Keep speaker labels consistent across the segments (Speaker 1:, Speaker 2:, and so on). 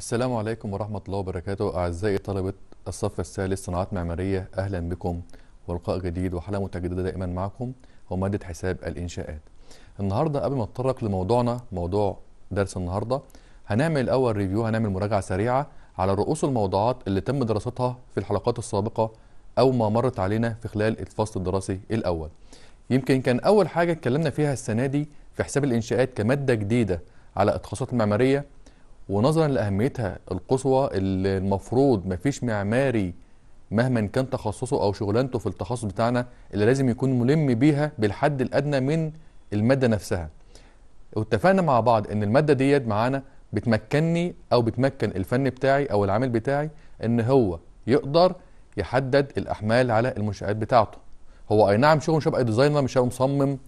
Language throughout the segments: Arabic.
Speaker 1: السلام عليكم ورحمة الله وبركاته أعزائي طلبة الصف الثالث صناعات معمارية أهلا بكم ولقاء جديد وحلقة متجددة دائما معكم ومادة حساب الإنشاءات النهاردة قبل ما نتطرق لموضوعنا موضوع درس النهاردة هنعمل الأول ريفيو هنعمل مراجعة سريعة على رؤوس الموضوعات اللي تم دراستها في الحلقات السابقة أو ما مرت علينا في خلال الفصل الدراسي الأول يمكن كان أول حاجة اتكلمنا فيها السنة دي في حساب الإنشاءات كمادة جديدة على التخصصات المعمارية ونظرا لاهميتها القصوى اللي المفروض مفيش معماري مهما كان تخصصه او شغلانته في التخصص بتاعنا اللي لازم يكون ملم بيها بالحد الادنى من الماده نفسها واتفقنا مع بعض ان الماده ديت معانا بتمكنني او بتمكن الفن بتاعي او العامل بتاعي ان هو يقدر يحدد الاحمال على المنشات بتاعته هو اي نعم شغله مش هيبقى ديزاينر مش هيبقى مصمم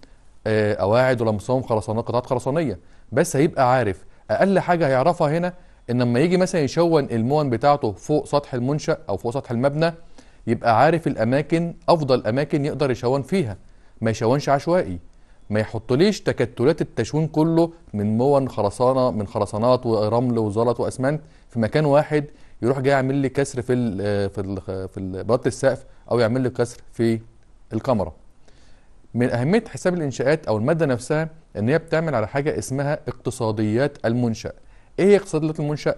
Speaker 1: قواعد آه، ولا مصمم خرسانات قطعات خرسانيه بس هيبقى عارف اقل حاجه هيعرفها هنا ان لما يجي مثلا يشون المون بتاعته فوق سطح المنشا او فوق سطح المبنى يبقى عارف الاماكن افضل اماكن يقدر يشون فيها ما يشونش عشوائي ما يحطليش تكتلات التشوين كله من مون خرسانه من خرسانات ورمل وزلط واسمنت في مكان واحد يروح جاي يعمل لي كسر في الـ في الـ في بلاط السقف او يعمل لي كسر في الكاميرا من اهميه حساب الانشاءات او الماده نفسها ان هي بتعمل على حاجه اسمها اقتصاديات المنشا ايه اقتصاديات المنشا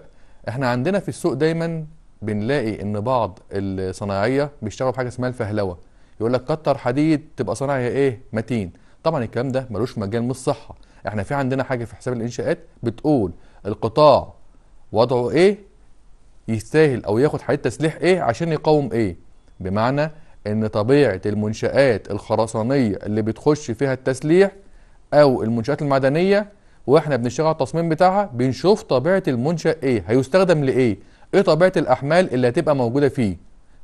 Speaker 1: احنا عندنا في السوق دايما بنلاقي ان بعض الصناعيه بيشتغلوا بحاجه اسمها الفهلوه يقول لك كتر حديد تبقى صناعيه ايه متين طبعا الكلام ده ملوش مجال مش صحه احنا في عندنا حاجه في حساب الانشاءات بتقول القطاع وضعه ايه يستاهل او ياخد حديد تسليح ايه عشان يقاوم ايه بمعنى ان طبيعه المنشات الخرسانيه اللي بتخش فيها التسليح او المنشات المعدنيه واحنا بنشتغل على التصميم بتاعها بنشوف طبيعه المنشا ايه هيستخدم لايه ايه طبيعه الاحمال اللي هتبقى موجوده فيه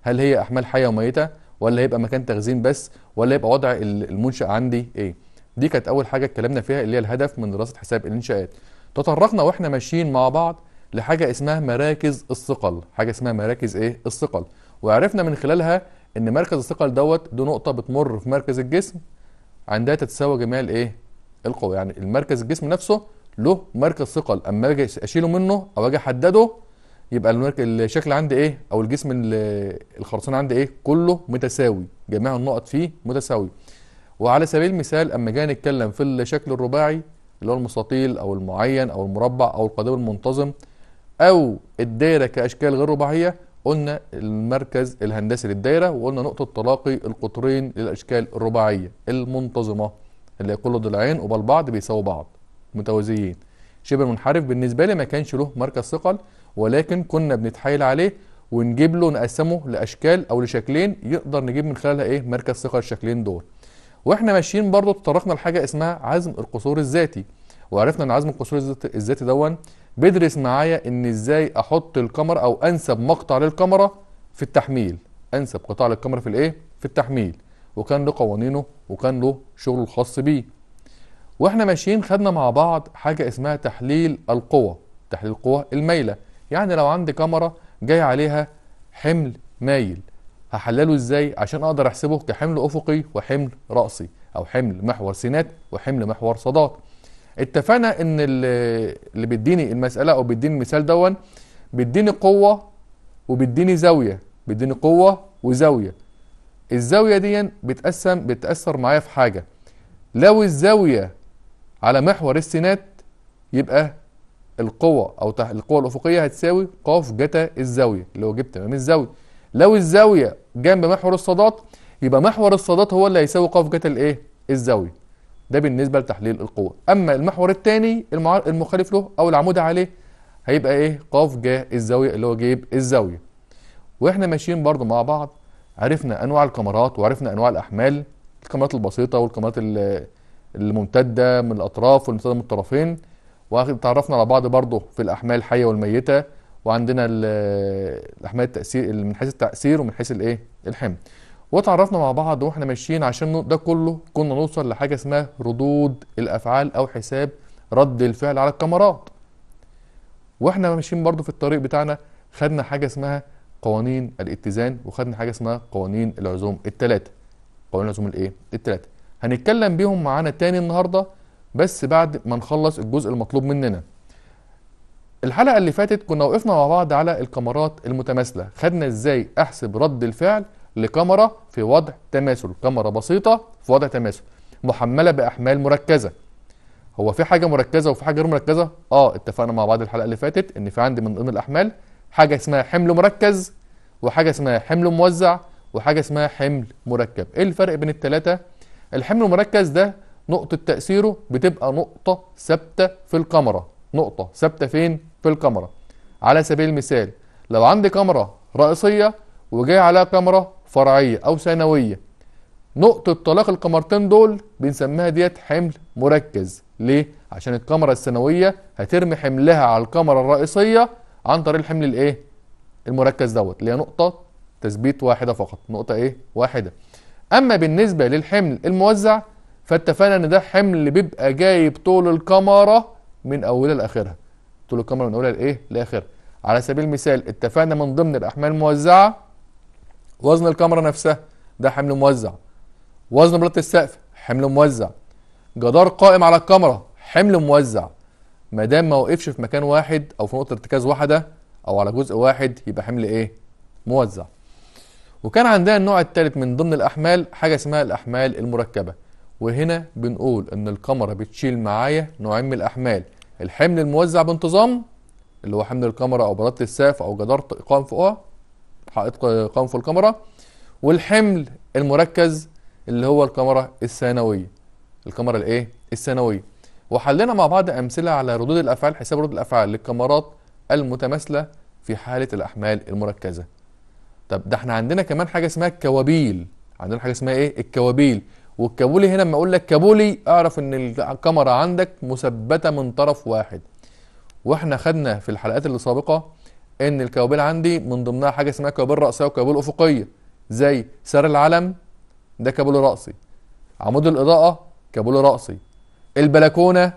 Speaker 1: هل هي احمال حيه وميته ولا هيبقى مكان تخزين بس ولا هيبقى وضع المنشا عندي ايه دي كانت اول حاجه اتكلمنا فيها اللي هي الهدف من دراسه حساب الانشاءات تطرقنا واحنا ماشيين مع بعض لحاجه اسمها مراكز الثقل حاجه اسمها مراكز ايه الثقل وعرفنا من خلالها ان مركز الثقل دوت دي نقطه بتمر في مركز الجسم عندها تتساوى جميع الايه القوى يعني المركز الجسم نفسه له مركز ثقل اما اجي اشيله منه او اجي احدده يبقى الشكل عندي ايه او الجسم الخرسانه عندي ايه كله متساوي جميع النقط فيه متساويه وعلى سبيل المثال اما جينا نتكلم في الشكل الرباعي اللي هو المستطيل او المعين او المربع او القضيب المنتظم او الدايره كاشكال غير رباعيه قلنا المركز الهندسي للدايره وقلنا نقطه تلاقي القطرين للاشكال الرباعيه المنتظمه اللي كل ضلعين قبال بعض بيساووا بعض متوازيين شبه منحرف بالنسبه لي ما كانش له مركز ثقل ولكن كنا بنتحايل عليه ونجيب له نقسمه لاشكال او لشكلين يقدر نجيب من خلالها ايه مركز ثقل الشكلين دول واحنا ماشيين برضو تطرقنا لحاجه اسمها عزم القصور الذاتي وعرفنا ان عزم القصور الذاتي دون بيدرس معايا ان ازاي احط الكاميرا او انسب مقطع للكاميرا في التحميل انسب قطاع للكاميرا في الايه في التحميل وكان له قوانينه وكان له شغله الخاص بيه واحنا ماشيين خدنا مع بعض حاجه اسمها تحليل القوى تحليل القوى المايله يعني لو عندي كاميرا جاي عليها حمل مايل هحلله ازاي عشان اقدر احسبه كحمل افقي وحمل راسي او حمل محور سينات وحمل محور صادات اتفقنا ان اللي بيديني المساله او بيديني المثال دون بيديني قوه وبيديني زاويه بيديني قوه وزاويه الزاويه دي بتقسم بتاثر معايا في حاجه لو الزاويه على محور السينات يبقى القوه او القوه الافقيه هتساوي ق جتا الزاويه اللي هو جبت تمام الزاويه لو الزاويه جنب محور الصادات يبقى محور الصادات هو اللي هيساوي ق جتا الايه الزاويه ده بالنسبه لتحليل القوه اما المحور الثاني المخالف له او العمود عليه هيبقى ايه قاف جاء الزاويه اللي هو جيب الزاويه واحنا ماشيين برضو مع بعض عرفنا انواع الكاميرات وعرفنا انواع الاحمال الكاميرات البسيطه والكاميرات الممتده من الاطراف والممتده من الطرفين وتعرفنا على بعض برضو في الاحمال الحيه والميته وعندنا الاحمال التاثير من حيث التاثير ومن حيث الايه الحمل وتعرفنا مع بعض واحنا ماشيين عشان ده كله كنا نوصل لحاجه اسمها ردود الافعال او حساب رد الفعل على الكاميرات واحنا ماشيين برضو في الطريق بتاعنا خدنا حاجه اسمها قوانين الاتزان وخدنا حاجه اسمها قوانين العزوم الثلاثه قوانين العزوم الايه الثلاثه هنتكلم بيهم معانا تاني النهارده بس بعد ما نخلص الجزء المطلوب مننا الحلقه اللي فاتت كنا وقفنا مع بعض على الكاميرات المتماثله خدنا ازاي احسب رد الفعل لكاميرا في وضع تماثل كاميرا بسيطة في وضع تماثل محملة بأحمال مركزة هو في حاجة مركزة وفي حاجة غير مركزة اه اتفقنا مع بعض الحلقة اللي فاتت ان في عندي من ضمن الأحمال حاجة اسمها حمل مركز وحاجة اسمها حمل موزع وحاجة اسمها حمل مركب ايه الفرق بين التلاتة الحمل المركز ده نقطة تأثيره بتبقى نقطة ثابتة في الكاميرا نقطة ثابتة فين في الكاميرا على سبيل المثال لو عندي كاميرا رئيسية وجاي عليها كاميرا فرعيه او ثانويه نقطه طلاق القمرتين دول بنسميها ديت حمل مركز ليه عشان الكاميرا الثانويه هترمي حملها على الكاميرا الرئيسيه عن طريق الحمل الايه المركز دوت اللي هي نقطه تثبيت واحده فقط نقطه ايه واحده اما بالنسبه للحمل الموزع فاتفقنا ان ده حمل بيبقى جايب طول الكاميرا من اولها لاخرها طول الكاميرا من اولها لايه لاخرها على سبيل المثال اتفقنا من ضمن الاحمال الموزعه وزن الكاميرا نفسها ده حمل موزع وزن بلاط السقف حمل موزع جدار قائم على الكاميرا حمل موزع ما دام ما وقفش في مكان واحد او في نقطه ارتكاز واحده او على جزء واحد يبقى حمل ايه موزع وكان عندنا النوع الثالث من ضمن الاحمال حاجه اسمها الاحمال المركبه وهنا بنقول ان الكاميرا بتشيل معايا نوعين من الاحمال الحمل الموزع بانتظام اللي هو حمل الكاميرا او بلاط السقف او جدار قائم فوقها حائط قنف الكاميرا والحمل المركز اللي هو الكاميرا الثانويه الكاميرا الايه الثانويه وحلينا مع بعض امثله على ردود الافعال حساب ردود الافعال للكاميرات المتماثله في حاله الاحمال المركزه طب ده احنا عندنا كمان حاجه اسمها الكوابيل عندنا حاجه اسمها ايه الكوابيل والكابولي هنا لما اقول لك كابولي اعرف ان الكاميرا عندك مثبته من طرف واحد واحنا خدنا في الحلقات اللي سابقه ان الكوابيل عندي من ضمنها حاجه اسمها كوابيل راسيه وكوابيل افقيه زي سر العلم ده كابول راسي عمود الاضاءه كابول راسي البلكونه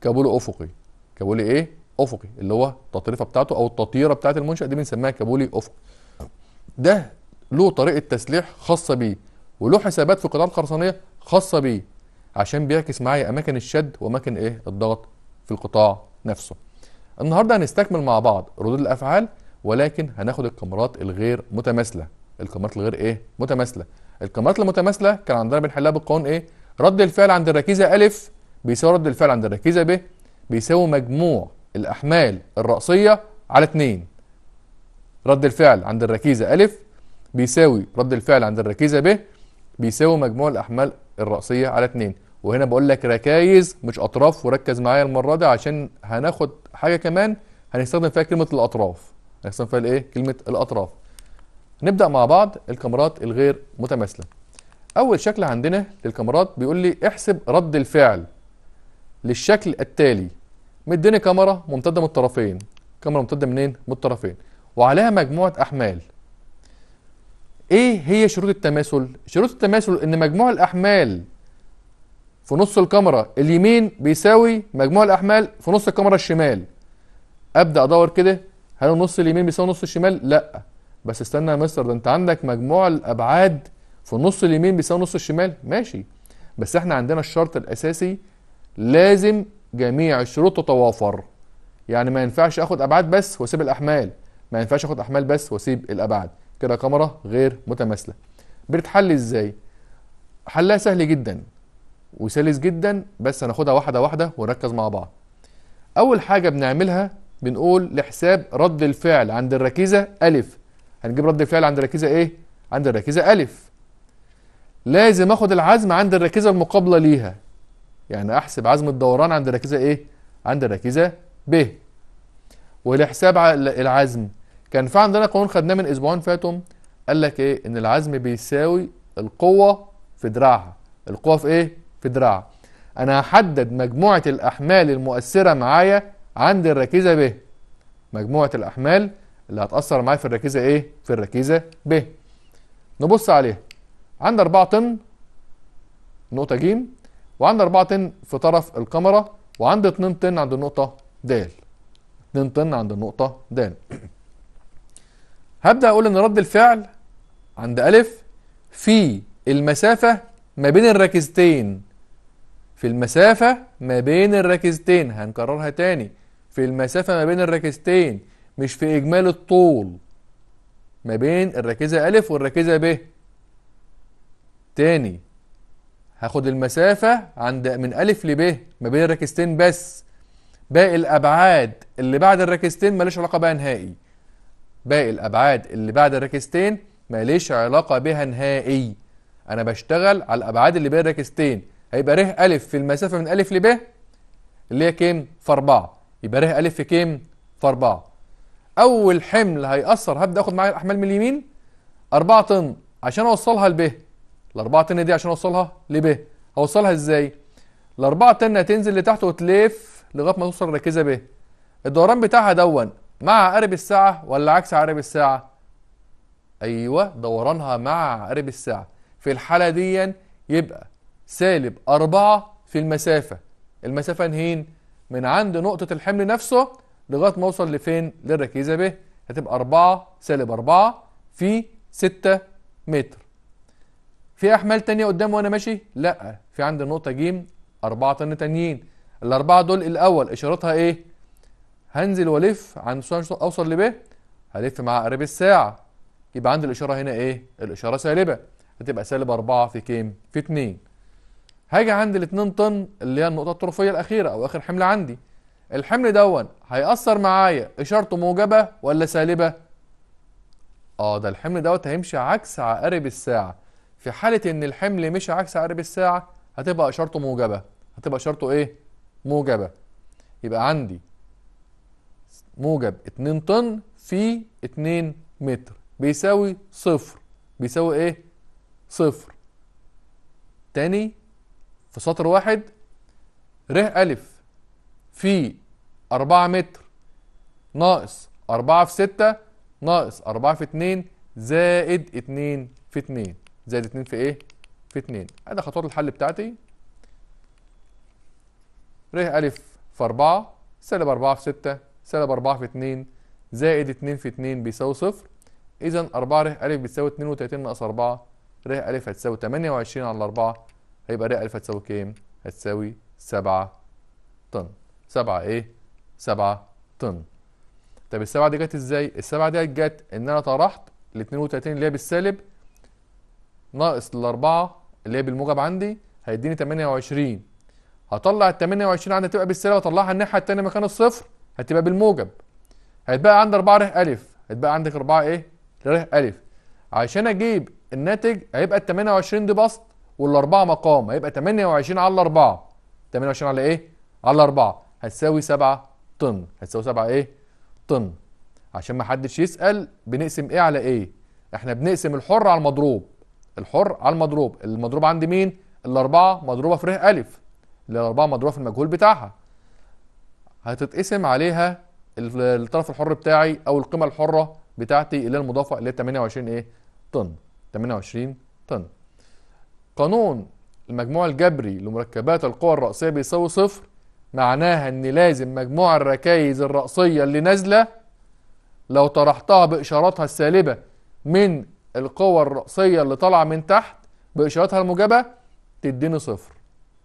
Speaker 1: كابول افقي كابول ايه افقي اللي هو التطريفه بتاعته او التطيره بتاعه المنشا دي بنسميها كابولي افقي ده له طريقه تسليح خاصه بيه وله حسابات في قطاع الخرسانيه خاصه بيه عشان بيعكس معايا اماكن الشد واماكن ايه الضغط في القطاع نفسه النهارده هنستكمل مع بعض ردود الافعال ولكن هناخد الكاميرات الغير متماثله الكاميرات الغير ايه متماثله الكاميرات المتماثله كان عندنا بنحلها بالقانون ايه رد الفعل عند الركيزه الف بيساوي رد الفعل عند الركيزه ب بيساوي مجموع الاحمال الرأسيه على 2 رد الفعل عند الركيزه الف بيساوي رد الفعل عند الركيزه ب بيساوي مجموع الاحمال الرأسيه على 2 وهنا بقول لك ركايز مش اطراف وركز معايا المره دي عشان هناخد حاجه كمان هنستخدم فيها كلمه الاطراف هنستخدم فيها الايه كلمه الاطراف نبدا مع بعض الكاميرات الغير متماثله اول شكل عندنا للكاميرات بيقول لي احسب رد الفعل للشكل التالي مديني كاميرا ممتده من الطرفين كاميرا ممتده منين من الطرفين وعليها مجموعه احمال ايه هي شروط التماثل شروط التماثل ان مجموع الاحمال في نص الكاميرا اليمين بيساوي مجموع الاحمال في نص الكاميرا الشمال ابدا ادور كده هل النص اليمين بيساوي نص الشمال لا بس استنى يا مستر ده انت عندك مجموع الابعاد في النص اليمين بيساوي نص الشمال ماشي بس احنا عندنا الشرط الاساسي لازم جميع الشروط تتوافر يعني ما ينفعش اخد ابعاد بس واسيب الاحمال ما ينفعش اخد احمال بس واسيب الابعاد كده كاميرا غير متماثله بتتحل ازاي حلها سهل جدا وسلس جدا بس هناخدها واحده واحده ونركز مع بعض اول حاجه بنعملها بنقول لحساب رد الفعل عند الركيزة ألف هنجيب رد الفعل عند الركيزة إيه؟ عند الركيزة ألف لازم أخد العزم عند الركيزة المقابلة ليها يعني أحسب عزم الدوران عند الركيزة إيه؟ عند الركيزة ب ولحساب العزم كان في عندنا قانون خدناه من أسبوعين فاتوا قال لك إيه؟ إن العزم بيساوي القوة في دراعها القوة في إيه؟ في دراعها أنا هحدد مجموعة الأحمال المؤثرة معايا عند الركيزه ب مجموعه الاحمال اللي هتاثر معايا في الركيزه ايه في الركيزه ب نبص عليها عند 4 طن نقطه ج وعند 4 طن في طرف الكاميرا وعند 2 طن عند النقطه د 2 طن عند النقطه د هبدا اقول ان رد الفعل عند الف في المسافه ما بين الركيزتين في المسافه ما بين الركيزتين هنكررها تاني في المسافة ما بين الركيزتين مش في إجمالي الطول ما بين الركيزة أ والركيزة ب تاني هاخد المسافة عند من أ ل ب ما بين الركيزتين بس باقي الأبعاد اللي بعد الركيزتين ماليش علاقة بها نهائي باقي الأبعاد اللي بعد الركيزتين ماليش علاقة بها نهائي أنا بشتغل على الأبعاد اللي بين الركيزتين هيبقى ر أ في المسافة من أ ل ب اللي هي كام؟ في أربعة يبقى ر ا في كام؟ في 4 اول حمل هيأثر هبدا اخد معايا الاحمال من اليمين 4 طن عشان اوصلها ل ب ال 4 طن دي عشان اوصلها ل ب هوصلها ازاي؟ ال 4 طن هتنزل لتحت وتلف لغايه ما توصل الركيزه ب الدوران بتاعها دون مع عقارب الساعه ولا عكس عقارب الساعه؟ ايوه دورانها مع عقارب الساعه في الحاله دي يبقى سالب 4 في المسافه المسافه نهين؟ من عند نقطة الحمل نفسه لغاية ما اوصل لفين للركيزة ب هتبقى 4 سالب 4 في 6 متر في أحمال تانية قدام وأنا ماشي؟ لأ في عند النقطة ج 4 طن تانيين الأربعة دول الأول إشارتها إيه؟ هنزل وألف عند أوصل لب هلف مع قريب الساعة يبقى عند الإشارة هنا إيه؟ الإشارة سالبة هتبقى سالب 4 في كام؟ في 2 هاجي عند ال 2 طن اللي هي النقطه الطرفيه الاخيره او اخر حمل عندي الحمل دون هيأثر معايا اشارته موجبه ولا سالبه اه ده الحمل دوت هيمشي عكس عقارب الساعه في حاله ان الحمل مشي عكس عقارب الساعه هتبقى اشارته موجبه هتبقى اشارته ايه موجبه يبقى عندي موجب 2 طن في 2 متر بيساوي صفر بيساوي ايه صفر تاني في سطر واحد ر ألف في أربعة متر ناقص أربعة في ستة ناقص أربعة في اتنين زائد اتنين في اتنين زائد اتنين في ايه؟ في اتنين أدي خطوات الحل بتاعتي ر ألف في أربعة سالب أربعة في ستة سالب أربعة في اتنين زائد اتنين في اتنين بيساوي صفر إذا أربعة ر أ بتساوي اتنين وتلاتين ناقص أربعة ر أ هتساوي تمانية وعشرين على أربعة هيبقى رئه الفا هتساوي كام؟ هتساوي 7 طن 7 ايه؟ 7 طن طب السبعه دي جت ازاي؟ السبعه دي جت ان انا طرحت ال 32 اللي هي بالسالب ناقص الاربعه اللي هي بالموجب عندي هيديني 28 هطلع ال 28 عندي هتبقى بالسالب اطلعها الناحيه الثانيه مكان الصفر هتبقى بالموجب هيتبقى عندي 4 ر الف هيتبقى عندك 4 ايه؟ ر الف عشان اجيب الناتج هيبقى ال 28 دي بسط والاربعه مقام هيبقى 28 على الاربعه 28 على ايه؟ على الاربعه هتساوي 7 طن هتساوي 7 ايه؟ طن عشان ما حدش يسال بنقسم ايه على ايه؟ احنا بنقسم الحر على المضروب الحر على المضروب المضروب عند مين؟ الاربعه مضروبه في ر الف الاربعه مضروبه في المجهول بتاعها هتتقسم عليها الطرف الحر بتاعي او القيمه الحره بتاعتي اللي هي المضافه اللي هي 28 ايه؟ طن 28 طن قانون المجموع الجبري لمركبات القوى الرأسية بيساوي صفر معناها ان لازم مجموع الركائز الرأسية اللي نازلة لو طرحتها بإشاراتها السالبة من القوى الرأسية اللي طالعة من تحت بإشاراتها الموجبة تديني صفر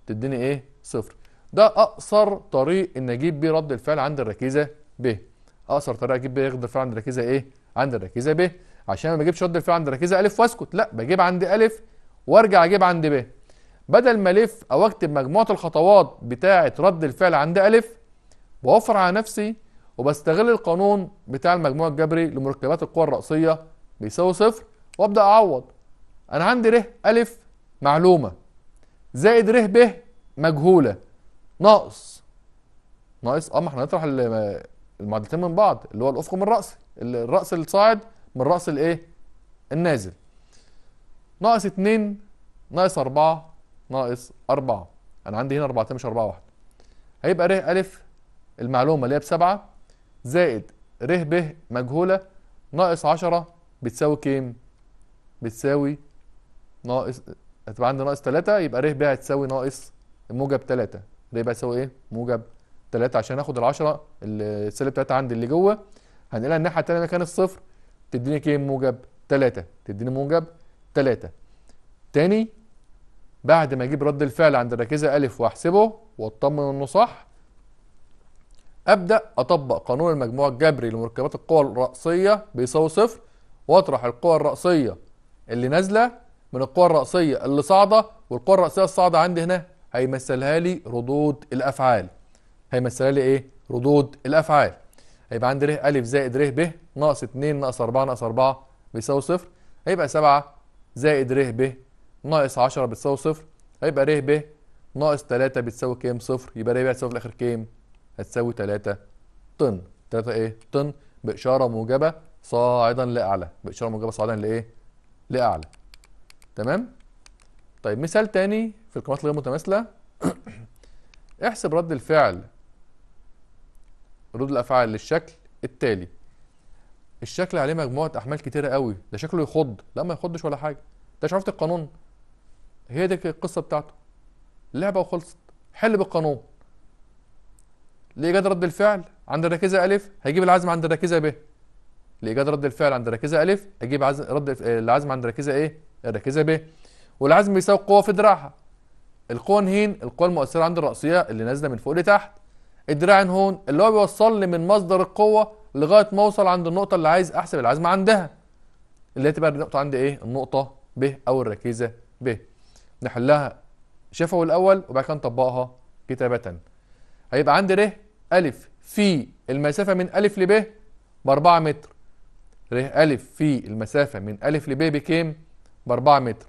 Speaker 1: تديني ايه؟ صفر ده أقصر طريق ان اجيب بيه رد الفعل عند الركيزة ب أقصر طريق اجيب بيه رد الفعل عند الركيزة ايه؟ عند الركيزة ب عشان ما بجيبش رد الفعل عند الركيزة ألف واسكت لا بجيب عند ألف وارجع اجيب عند ب بدل ما الف او اكتب مجموعه الخطوات بتاعه رد الفعل عند الف بوفر على نفسي وبستغل القانون بتاع المجموع الجبري لمركبات القوى الرأسية بيساوي صفر وابدأ أعوض أنا عندي ر ألف معلومة زائد ر ب مجهولة ناقص ناقص اه ما احنا نطرح المعادلتين من بعض اللي هو الأفق من الرأس الرأس الصاعد من الرأس الإيه؟ النازل ناقص 2 ناقص 4 ناقص 4 انا عندي هنا 4 مش 4 1 هيبقى ر ا المعلومه اللي هي ب 7 زائد ر ب مجهوله ناقص 10 بتساوي كام؟ بتساوي ناقص هتبقى عندي ناقص 3 يبقى ر ب هتساوي ناقص موجب 3 ر ب هتساوي ايه؟ موجب 3 عشان اخد ال 10 السالب 3 عندي اللي جوه هنقلها الناحيه الثانيه مكان الصفر تديني كام؟ موجب 3 تديني موجب 3 تاني بعد ما اجيب رد الفعل عند الركيزه الف واحسبه واطمن انه صح ابدا اطبق قانون المجموع الجبري لمركبات القوى الراسيه بيساوي صفر واطرح القوى الراسيه اللي نازله من القوى الراسيه اللي صاعده والقوى الراسيه الصاعده عندي هنا هيمثلها لي ردود الافعال هيمثلها لي ايه ردود الافعال هيبقى عندي ر الف زائد ر ب ناقص 2 ناقص 4 ناقص 4 بيساوي صفر هيبقى 7 زائد ر ب ناقص 10 بتساوي صفر هيبقى ر ب ناقص 3 بتساوي كام صفر يبقى ر ب هتساوي في الاخر كام هتساوي 3 طن 3 ايه طن باشاره موجبه صاعدا لاعلى باشاره موجبه صاعدا لايه لاعلى تمام طيب مثال تاني في القيمات الغير متماثله احسب رد الفعل ردود الافعال للشكل التالي الشكل عليه مجموعه احمال كتيره قوي ده شكله يخض لا ما يخضش ولا حاجه ده شرفت القانون هي دي القصه بتاعته لعبه وخلصت حل بالقانون لايجاد رد الفعل عند الركيزه الف هجيب العزم عند الركيزه ب لايجاد رد الفعل عند الركيزه الف اجيب عزم رد العزم عند الركيزه ايه الركيزه ب والعزم بيساوي القوه في دراعها القوه هين القوه المؤثره عند الراسيه اللي نازله من فوق لتحت الدراع هون اللي هو بيوصل لي من مصدر القوه لغايه ما اوصل عند النقطه اللي عايز احسب العزم عندها اللي هتبقى النقطه عندي ايه النقطه ب او الركيزه ب نحلها شفوي الاول وبعد كده نطبقها كتابه هيبقى عندي ر الف في المسافه من الف لب ب 4 متر ر الف في المسافه من الف لب بكام ب 4 متر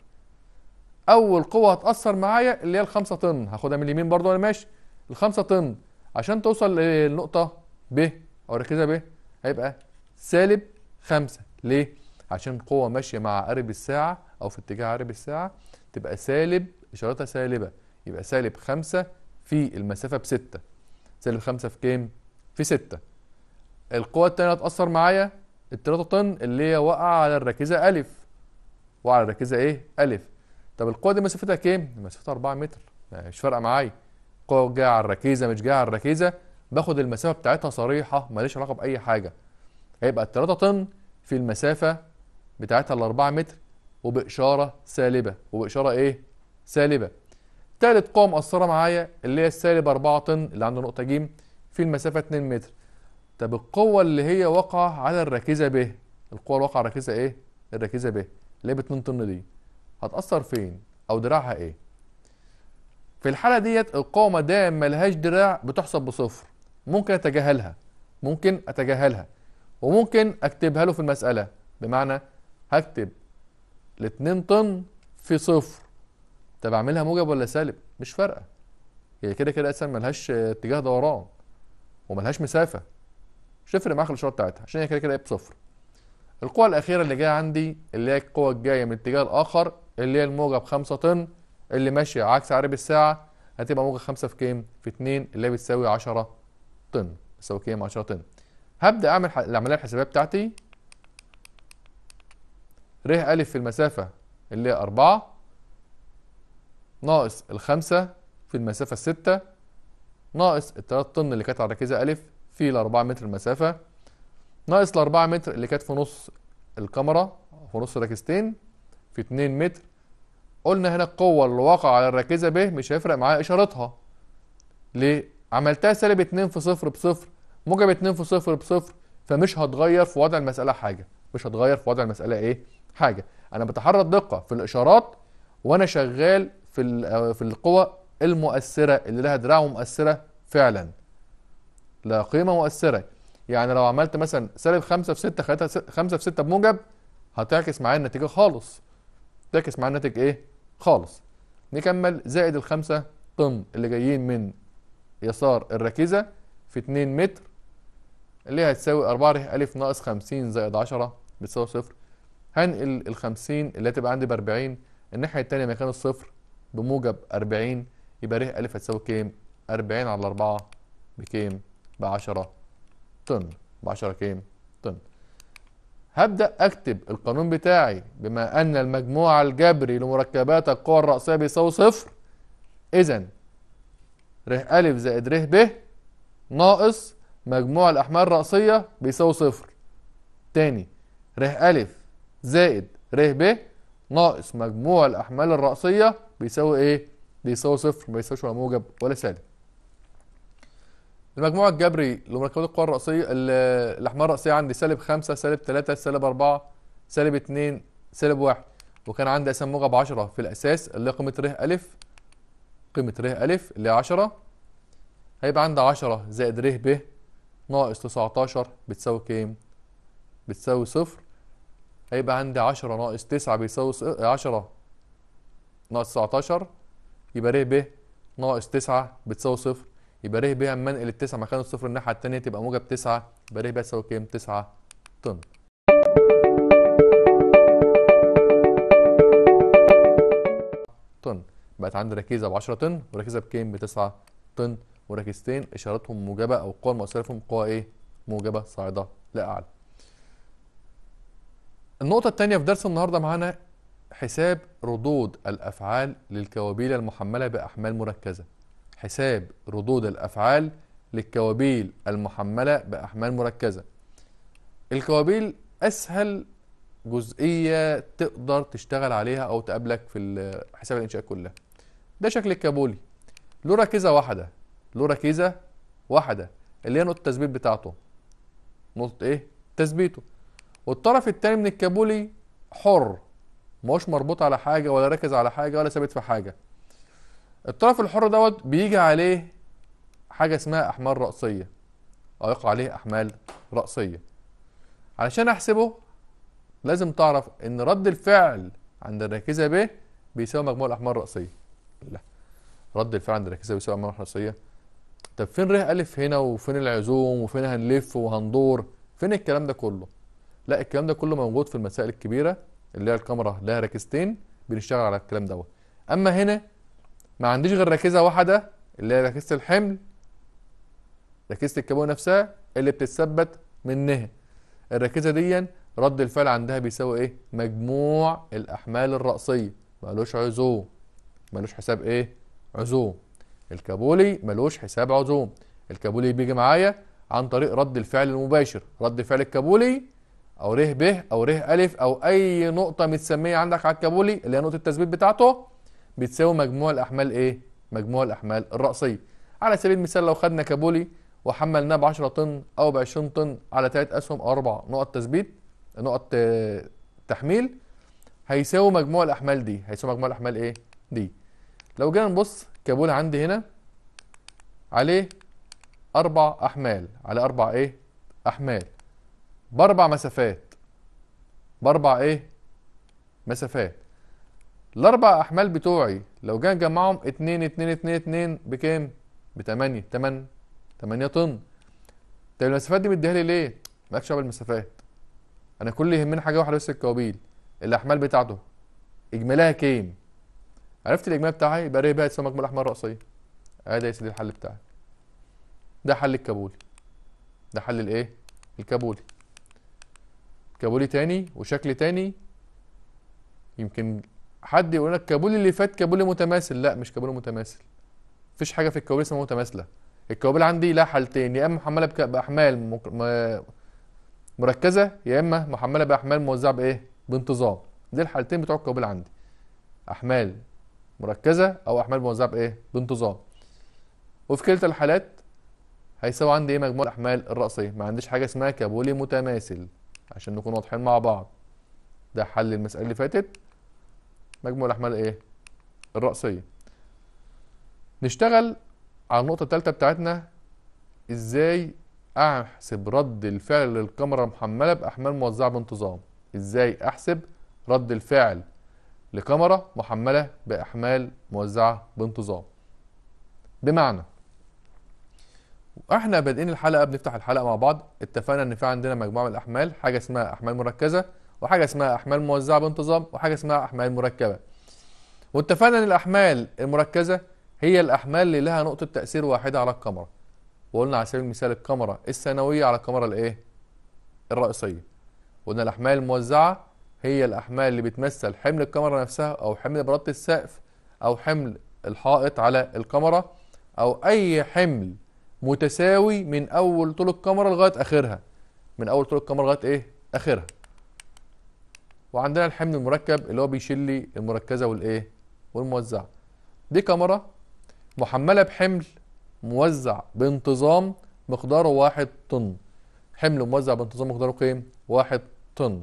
Speaker 1: اول قوه هتاثر معايا اللي هي ال 5 طن هاخدها من اليمين برضو وانا ماشي ال 5 طن عشان توصل للنقطه ب او الركيزه ب هيبقى سالب خمسة ليه؟ عشان قوة ماشية مع قارب الساعة أو في اتجاه قارب الساعة تبقى سالب إشارتها سالبة يبقى سالب خمسة في المسافة بستة سالب خمسة في كام؟ في ستة القوة التانية هتأثر معايا التلاتة طن اللي هي واقعة على الركيزة ألف وعلى الركيزة إيه؟ ألف طب القوة دي مسافتها كام؟ مسافتها 4 متر مش فارقة معايا القوة جاية على الركيزة مش جاية على الركيزة باخد المسافه بتاعتها صريحه ماليش علاقه باي حاجه هيبقى ال 3 طن في المسافه بتاعتها ال 4 متر وباشاره سالبه وباشاره ايه سالبه تالت قوه مقصره معايا اللي هي السالب 4 طن اللي عند نقطه ج في المسافه 2 متر طب القوه اللي هي واقعه على الركيزه ب القوه الواقعه على الركيزه ايه الركيزه ب اللي هي ب 2 طن دي هتاثر فين او دراعها ايه في الحاله ديت القوه ما دام ملهاش دراع بتحسب بصفر ممكن اتجاهلها ممكن اتجاهلها وممكن اكتبها له في المساله بمعنى هكتب ال 2 طن في صفر طب اعملها موجب ولا سالب مش فارقه هي كده كده اصلا ملهاش اتجاه دوران وملهاش مسافه مش هتفرق معاك الاشاره بتاعتها عشان هي كده كده إيه بصفر القوة الأخيرة اللي جاية عندي اللي هي القوة الجاية من الاتجاه الآخر اللي هي الموجة بخمسة طن اللي ماشية عكس عقارب الساعة هتبقى موجة خمسة في كام؟ في اتنين اللي هي بتساوي عشرة طن بتساوي كام 10 طن هبدا اعمل العمليه الحسابيه بتاعتي ر ا في المسافه اللي هي 4 ناقص الخمسة في المسافة الستة ناقص ال3 طن اللي كانت على ركيزة ا في ال4 متر المسافة ناقص ال4 متر اللي كانت في نص الكاميرا في نص الركيزتين في 2 متر قلنا هنا القوة اللي واقعة على الركيزة ب مش هيفرق معايا إشارتها ليه؟ عملتها سالب 2 في صفر بصفر موجب 2 في صفر بصفر فمش هتغير في وضع المساله حاجه مش هتغير في وضع المساله ايه حاجه انا بتحرى الدقه في الاشارات وانا شغال في آه، في القوى المؤثره اللي لها دراع مؤثره فعلا لا قيمه مؤثره يعني لو عملت مثلا سالب 5 في 6 خدتها 5 في 6 بموجب هتعكس معايا النتيجه خالص تعكس معايا الناتج ايه خالص نكمل زائد الخمسه طن اللي جايين من يسار الركيزة في 2 متر اللي هتساوي 4 ر ا ناقص 50 زائد 10 بتساوي صفر هنقل ال 50 اللي هتبقى عندي ب 40 الناحية التانية مكان الصفر بموجب 40 يبقى ر ا هتساوي كام؟ 40 على 4 بكام؟ ب 10 طن ب 10 كام؟ طن هبدأ أكتب القانون بتاعي بما أن المجموع الجبري لمركبات القوى الرأسية بيساوي صفر إذا ر أ زائد ر ب ناقص مجموع الأحمال الرأسية بيساوي صفر تاني ر أ زائد ر ب ناقص مجموع الأحمال الرأسية بيساوي إيه؟ بيساوي صفر ما بيساويش ولا موجب ولا سالب المجموع الجبري لمركبات القوى الرأسية الأحمال الرأسية عندي سالب خمسة سالب ثلاثة سالب أربعة سالب اتنين سالب واحد وكان عندي أسام موجب عشرة في الأساس اللي قيمة ر أ قيمة ر أ اللي هي 10 هيبقى عندي 10 زائد ر ب ناقص 19 بتساوي كام؟ بتساوي صفر هيبقى عندي 10 ناقص 9 بيساوي 10 ناقص 19 يبقى ر ب ناقص 9 بتساوي صفر يبقى ر ب اما انقل التسعة مكان الصفر الناحية التانية تبقى موجب 9 يبقى ر ب هتساوي كام؟ 9 طن بقت عندي ركيزه ب 10 طن وركيزه بكام ب 9 طن وركيزتين اشارتهم موجبه او القوى المؤثره فيهم قوى ايه موجبه صاعده لا اعلى النقطه الثانيه في درس النهارده معانا حساب ردود الافعال للكوابيل المحمله باحمال مركزه حساب ردود الافعال للكوابيل المحمله باحمال مركزه الكوابيل اسهل جزئيه تقدر تشتغل عليها او تقابلك في حساب الانشاء كلها ده شكل الكابولي له ركيزه واحده له ركيزه واحده اللي هي نقطه التثبيت بتاعته نقطه ايه تثبيته والطرف الثاني من الكابولي حر مش مربوط على حاجه ولا راكز على حاجه ولا ثابت في حاجه الطرف الحر دوت بيجي عليه حاجه اسمها احمال راسيه او يقع عليه احمال راسيه علشان احسبه لازم تعرف ان رد الفعل عند الركيزه ب بيساوي مجموع الاحمال الراسيه لا رد الفعل عند الركيزه بيساوي عماله رئيسيه طب فين ر الف هنا وفين العزوم وفين هنلف وهندور فين الكلام ده كله لا الكلام ده كله موجود في المسائل الكبيره اللي هي الكاميرا لها ركيزتين بنشتغل على الكلام دوت اما هنا ما عنديش غير ركيزه واحده اللي هي ركيزه الحمل ركيزه الكابو نفسها اللي بتتثبت منها الركيزه دي رد الفعل عندها بيساوي ايه مجموع الاحمال الراسيه مالوش عزوم ملوش حساب ايه عزوم الكابولي ملوش حساب عزوم الكابولي بيجي معايا عن طريق رد الفعل المباشر رد فعل الكابولي او ره ب او ره الف او اي نقطه متسميه عندك على الكابولي اللي هي نقطه التثبيت بتاعته بتساوي مجموع الاحمال ايه مجموع الاحمال الراسيه على سبيل المثال لو خدنا كابولي وحملناه ب 10 طن او ب 20 طن على ثلاث اسهم او اربع نقط تثبيت نقط آه، تحميل هيساوي مجموع الاحمال دي هيساوي مجموع الاحمال ايه دي لو جينا نبص كابول عندي هنا عليه اربع احمال على اربع ايه احمال باربع مسافات باربع ايه مسافات الاربع احمال بتوعي لو جينا نجمعهم اتنين اتنين اتنين اتنين بكام بتمانية تمن تمانية طن طب المسافات دي مديها لي ليه مالكش دعوه المسافات انا كل اللي يهمني حاجه واحده بس الكوابيل الاحمال بتاعته اجمالها كام عرفت الاجماع بتاعي يبقى ر بقى مجموع بالاحمر راسيه ادي يا سيدي الحل بتاعي ده حل الكابولي ده حل الايه الكابولي كابولي تاني وشكل تاني يمكن حد يقول لك كابولي اللي فات كابولي متماثل لا مش كابولي متماثل مفيش حاجه في الكابولي اسمها متماثله الكابولي عندي لها حالتين يا اما محمله باحمال مركزه يا اما محمله باحمال موزعه بايه بانتظام دي الحالتين بتوع الكابولي عندي احمال مركزه او احمال موزعه بايه بانتظام وفي كلتا الحالات هيساوي عندي ايه مجموع الاحمال الراسيه ما عنديش حاجه اسمها كابولي متماثل عشان نكون واضحين مع بعض ده حل المساله اللي فاتت مجموع الاحمال ايه الراسيه نشتغل على النقطه الثالثه بتاعتنا ازاي احسب رد الفعل للكاميرا المحمله باحمال موزعه بانتظام ازاي احسب رد الفعل لكاميرا محملة بأحمال موزعة بانتظام بمعنى احنا بادئين الحلقة بنفتح الحلقة مع بعض اتفقنا ان في عندنا مجموعة من الأحمال حاجة اسمها أحمال مركزة وحاجة اسمها أحمال موزعة بانتظام وحاجة اسمها أحمال مركبة واتفقنا ان الأحمال المركزة هي الأحمال اللي لها نقطة تأثير واحدة على الكاميرا وقلنا على سبيل المثال الكاميرا الثانوية على الكاميرا الايه؟ الرئيسية وقلنا الأحمال الموزعة هي الأحمال اللي بتمثل حمل الكاميرا نفسها أو حمل برادة السقف أو حمل الحائط على الكاميرا أو أي حمل متساوي من أول طول الكاميرا لغاية آخرها من أول طول الكاميرا لغاية إيه؟ آخرها وعندنا الحمل المركب اللي هو بيشيل لي المركزة والإيه؟ والموزعة دي كاميرا محملة بحمل موزع بانتظام مقداره واحد طن حمل موزع بانتظام مقداره كام؟ واحد طن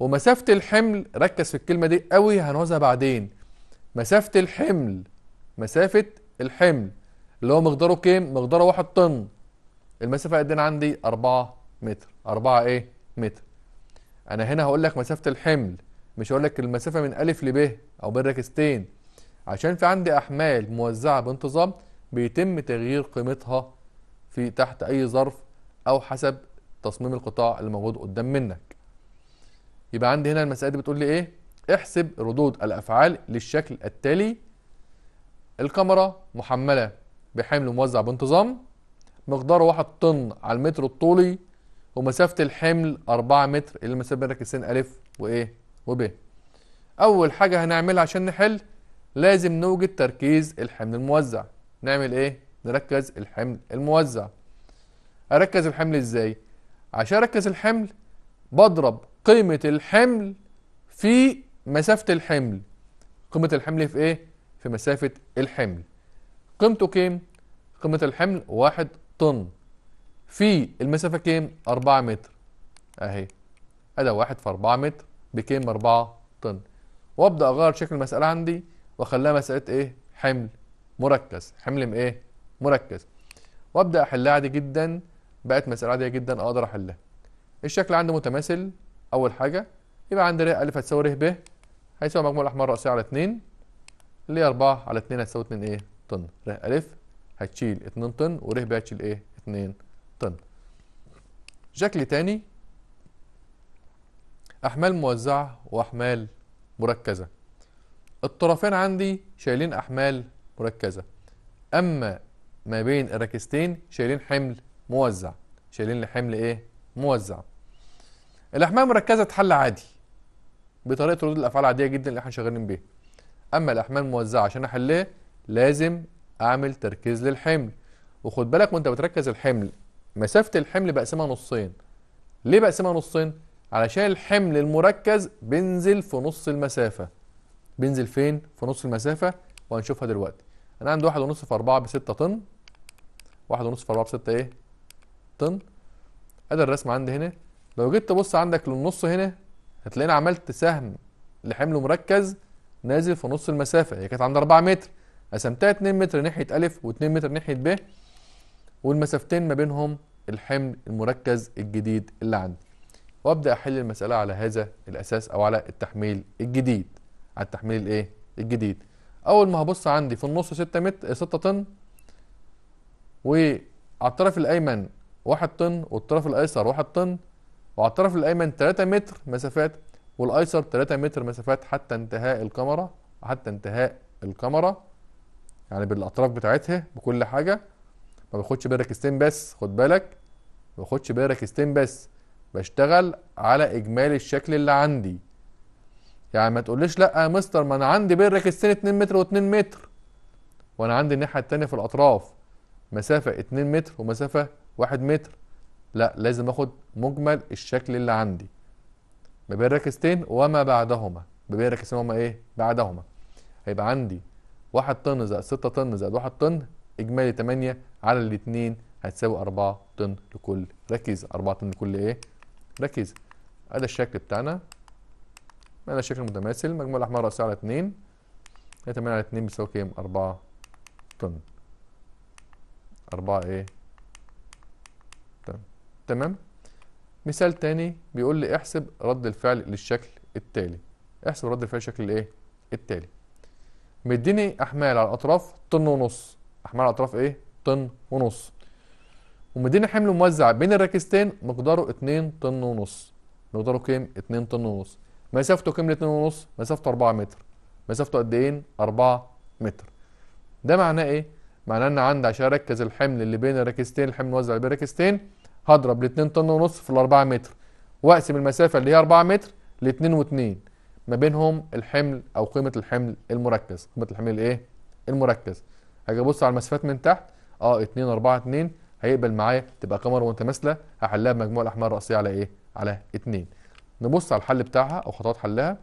Speaker 1: ومسافة الحمل ركز في الكلمة دي قوي هنعوزها بعدين مسافة الحمل مسافة الحمل اللي هو مقداره كام؟ مقداره واحد طن المسافة قد ايه عندي؟ أربعة متر أربعة إيه؟ متر أنا هنا هقول لك مسافة الحمل مش هقول لك المسافة من ألف لب أو بين ركستين عشان في عندي أحمال موزعة بانتظام بيتم تغيير قيمتها في تحت أي ظرف أو حسب تصميم القطاع اللي موجود قدام منك يبقى عندي هنا المساله دي بتقول لي ايه احسب ردود الافعال للشكل التالي الكاميرا محمله بحمل موزع بانتظام مقداره 1 طن على المتر الطولي ومسافه الحمل 4 متر اللي المسافه بين ركستين الف وايه وب اول حاجه هنعملها عشان نحل لازم نوجد تركيز الحمل الموزع نعمل ايه نركز الحمل الموزع اركز الحمل ازاي عشان اركز الحمل بضرب قيمة الحمل في مسافة الحمل قيمة الحمل في ايه؟ في مسافة الحمل قيمته كام؟ قيمة الحمل واحد طن في المسافة كام؟ أربعة متر أهي أدا واحد في أربعة متر بكام؟ أربعة طن وأبدأ أغير شكل المسألة عندي وأخليها مسألة إيه؟ حمل مركز حمل إيه؟ مركز وأبدأ أحلها عادي جدا بقت مسألة عادية جدا أقدر أحلها الشكل عندي متماثل اول حاجه يبقى عندي ر ا هتساوي ر ب هيساوي مجموع الاحمال الرأسية على 2 اللي هي 4 على 2 هتساوي 2 ايه طن ر ا هتشيل 2 طن و ر ب هتشيل ايه 2 طن شكل تاني احمال موزعه واحمال مركزه الطرفين عندي شايلين احمال مركزه اما ما بين الراكستين شايلين حمل موزع شايلين لحمل ايه موزع الاحماء المركزه تحل عادي بطريقه ردود الافعال عاديه جدا اللي احنا شغالين بيها اما الاحماء الموزعه عشان احلها لازم اعمل تركيز للحمل وخد بالك وانت بتركز الحمل مسافه الحمل بقسمها نصين ليه بقسمها نصين علشان الحمل المركز بينزل في نص المسافه بينزل فين في نص المسافه وهنشوفها دلوقتي انا عندي واحد ونص في ب 6 طن واحد ونص في ب 6 ايه طن ادي الرسمه عندي هنا لو جيت تبص عندك للنص هنا انا عملت سهم لحمل مركز نازل في نص المسافه هي كانت عند 4 متر قسمتها 2 متر ناحيه الف و2 متر ناحيه ب والمسافتين ما بينهم الحمل المركز الجديد اللي عندي وابدا احل المساله على هذا الاساس او على التحميل الجديد على التحميل الايه الجديد اول ما هبص عندي في النص 6 متر 6 آه، طن وعلى الطرف الايمن 1 طن والطرف الايسر 1 طن وعلى الطرف الايمن 3 متر مسافات والايسر 3 متر مسافات حتى انتهاء الكاميرا حتى انتهاء الكاميرا يعني بالاطراف بتاعتها بكل حاجه ما باخدش بركستين بس خد بالك ما باخدش بركستين بس بشتغل على اجمالي الشكل اللي عندي يعني ما تقوليش لا يا مستر ما انا عندي بين ركستين 2 متر و2 متر وانا عندي الناحيه الثانيه في الاطراف مسافه 2 متر ومسافه 1 متر لا لازم اخد مجمل الشكل اللي عندي ما بين الركستين وما بعدهما ما بين الركستين وما ايه بعدهما هيبقى عندي واحد طن زائد ستة طن زائد واحد طن اجمالي تمانية على الاتنين هتساوي أربعة طن لكل ركيزة أربعة طن لكل ايه ركيزة هذا الشكل بتاعنا معنى الشكل المتماثل مجموع الاحمر رأسية على اتنين هي تمانية على اتنين بيساوي كام أربعة طن أربعة ايه تمام مثال تاني بيقول لي احسب رد الفعل للشكل التالي احسب رد الفعل للشكل الايه التالي مديني احمال على الاطراف طن ونص احمال على الاطراف ايه طن ونص ومديني حمل موزع بين الركيزتين مقداره 2 طن ونص مقداره كام 2 طن ونص مسافته كام ل 2 ونص مسافته 4 متر مسافته قد ايه 4 متر ده معناه ايه معناه ان عندي عشان اركز الحمل اللي بين الركيزتين الحمل الموزع اللي بين الركيزتين هضرب ل 2 طن ونص في ال 4 متر واقسم المسافه اللي هي 4 متر ل 2 و2 ما بينهم الحمل او قيمه الحمل المركز قيمه الحمل الايه المركز هاجي ابص على المسافات من تحت اه 2 4 2 هيقبل معايا تبقى قمر متماثله هحلها بمجموع الاحمال الراسيه على ايه على 2 نبص على الحل بتاعها او خطوات حلها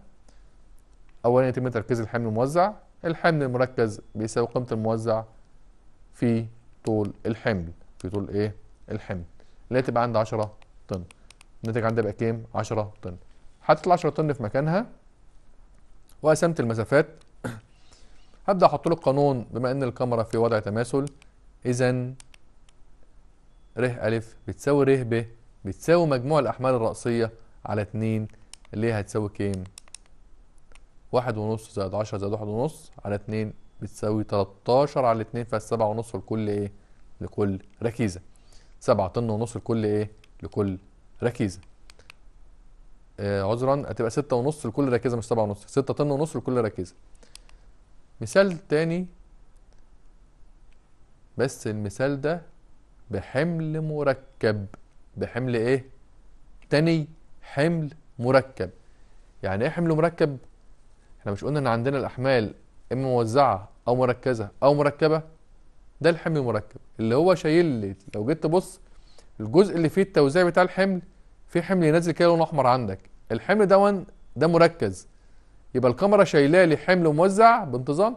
Speaker 1: اولا يتم تركيز الحمل الموزع الحمل المركز بيساوي قيمه الموزع في طول الحمل في طول ايه الحمل اللي هي تبقى عند 10 طن الناتج عندها بقى كام 10 طن ال 10 طن في مكانها وقسمت المسافات هبدا احط له القانون بما ان الكاميرا في وضع تماثل اذا ر أ بتساوي ر ب بتساوي مجموع الأحمال الرأسية على 2 اللي هي هتساوي كام؟ 1.5 زائد 10 زائد 1.5 على 2 بتساوي 13 على 2 فالسبعة ونص لكل إيه؟ لكل ركيزة. 7 طن ونص لكل ايه لكل ركيزه آه، عذرا هتبقى 6 ونص لكل ركيزه مش 7 ونص 6 طن ونص لكل ركيزه مثال تاني بس المثال ده بحمل مركب بحمل ايه تاني حمل مركب يعني ايه حمل مركب احنا مش قلنا ان عندنا الاحمال اما موزعه او مركزه او مركبه ده الحمل المركب اللي هو شايل لي لو جيت تبص الجزء اللي فيه التوزيع بتاع الحمل في حمل ينزل كده لون احمر عندك الحمل ده ده مركز يبقى الكاميرا شايله لي حمل موزع بانتظام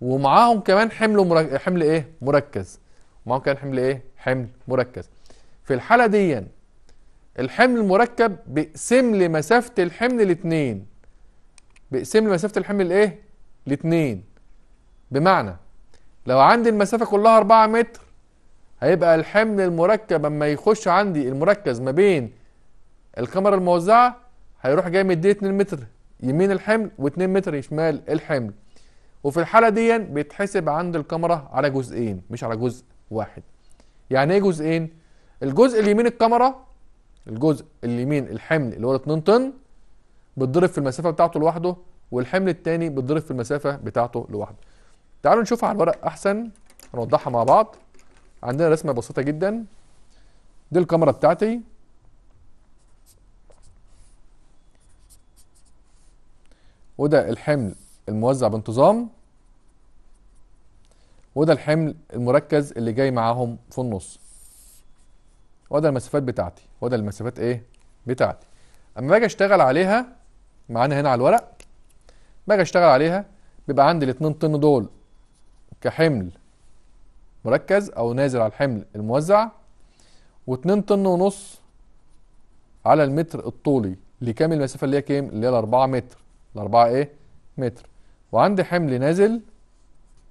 Speaker 1: ومعاهم كمان حمل حمل ايه مركز ومعاهم كمان حمل ايه حمل مركز في الحاله دي الحمل المركب بيقسم لي مسافه الحمل لاتنين بيقسم لي مسافه الحمل الايه لاتنين بمعنى لو عندي المسافه كلها 4 متر هيبقى الحمل المركب اما يخش عندي المركز ما بين الكاميرا الموزعه هيروح جاي مدي 2 متر يمين الحمل و2 متر شمال الحمل وفي الحاله دي بيتحسب عند الكاميرا على جزئين مش على جزء واحد يعني ايه جزئين الجزء اليمين الكاميرا الجزء اليمين الحمل اللي هو 2 طن بيتضرب في المسافه بتاعته لوحده والحمل التاني بيتضرب في المسافه بتاعته لوحده تعالوا نشوفها على الورق احسن هنوضحها مع بعض عندنا رسمه بسيطه جدا دي الكاميرا بتاعتي وده الحمل الموزع بانتظام وده الحمل المركز اللي جاي معاهم في النص وده المسافات بتاعتي وده المسافات ايه بتاعتي اما باجي اشتغل عليها معانا هنا على الورق باجي اشتغل عليها بيبقى عندي الاتنين طن دول كحمل مركز او نازل على الحمل الموزع و2 طن ونص على المتر الطولي لكامل المسافه اللي هي كام اللي هي 4 متر 4 ايه متر وعندي حمل نازل